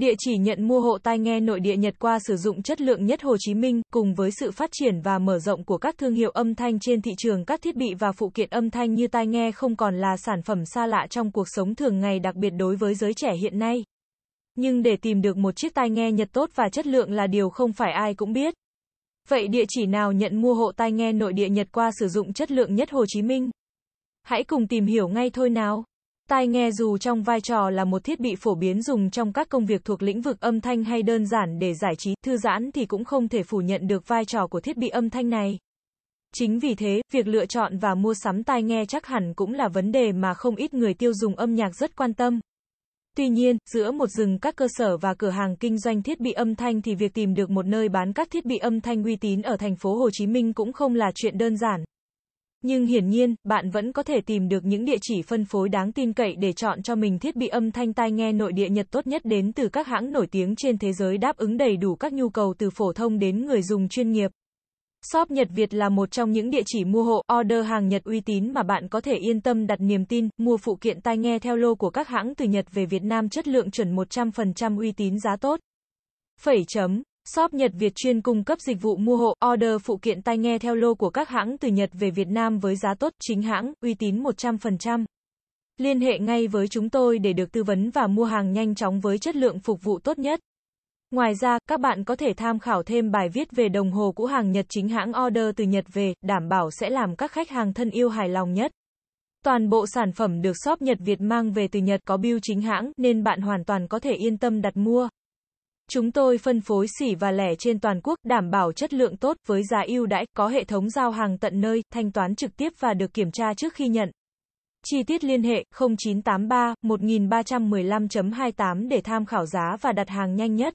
Địa chỉ nhận mua hộ tai nghe nội địa Nhật qua sử dụng chất lượng nhất Hồ Chí Minh, cùng với sự phát triển và mở rộng của các thương hiệu âm thanh trên thị trường các thiết bị và phụ kiện âm thanh như tai nghe không còn là sản phẩm xa lạ trong cuộc sống thường ngày đặc biệt đối với giới trẻ hiện nay. Nhưng để tìm được một chiếc tai nghe Nhật tốt và chất lượng là điều không phải ai cũng biết. Vậy địa chỉ nào nhận mua hộ tai nghe nội địa Nhật qua sử dụng chất lượng nhất Hồ Chí Minh? Hãy cùng tìm hiểu ngay thôi nào! Tai nghe dù trong vai trò là một thiết bị phổ biến dùng trong các công việc thuộc lĩnh vực âm thanh hay đơn giản để giải trí, thư giãn thì cũng không thể phủ nhận được vai trò của thiết bị âm thanh này. Chính vì thế, việc lựa chọn và mua sắm tai nghe chắc hẳn cũng là vấn đề mà không ít người tiêu dùng âm nhạc rất quan tâm. Tuy nhiên, giữa một rừng các cơ sở và cửa hàng kinh doanh thiết bị âm thanh thì việc tìm được một nơi bán các thiết bị âm thanh uy tín ở thành phố Hồ Chí Minh cũng không là chuyện đơn giản. Nhưng hiển nhiên, bạn vẫn có thể tìm được những địa chỉ phân phối đáng tin cậy để chọn cho mình thiết bị âm thanh tai nghe nội địa Nhật tốt nhất đến từ các hãng nổi tiếng trên thế giới đáp ứng đầy đủ các nhu cầu từ phổ thông đến người dùng chuyên nghiệp. Shop Nhật Việt là một trong những địa chỉ mua hộ, order hàng Nhật uy tín mà bạn có thể yên tâm đặt niềm tin, mua phụ kiện tai nghe theo lô của các hãng từ Nhật về Việt Nam chất lượng chuẩn 100% uy tín giá tốt. Phẩy chấm Shop Nhật Việt chuyên cung cấp dịch vụ mua hộ, order phụ kiện tai nghe theo lô của các hãng từ Nhật về Việt Nam với giá tốt, chính hãng, uy tín 100%. Liên hệ ngay với chúng tôi để được tư vấn và mua hàng nhanh chóng với chất lượng phục vụ tốt nhất. Ngoài ra, các bạn có thể tham khảo thêm bài viết về đồng hồ cũ hàng Nhật chính hãng order từ Nhật về, đảm bảo sẽ làm các khách hàng thân yêu hài lòng nhất. Toàn bộ sản phẩm được shop Nhật Việt mang về từ Nhật có bill chính hãng nên bạn hoàn toàn có thể yên tâm đặt mua. Chúng tôi phân phối xỉ và lẻ trên toàn quốc, đảm bảo chất lượng tốt, với giá ưu đãi, có hệ thống giao hàng tận nơi, thanh toán trực tiếp và được kiểm tra trước khi nhận. Chi tiết liên hệ 0983 1315.28 để tham khảo giá và đặt hàng nhanh nhất.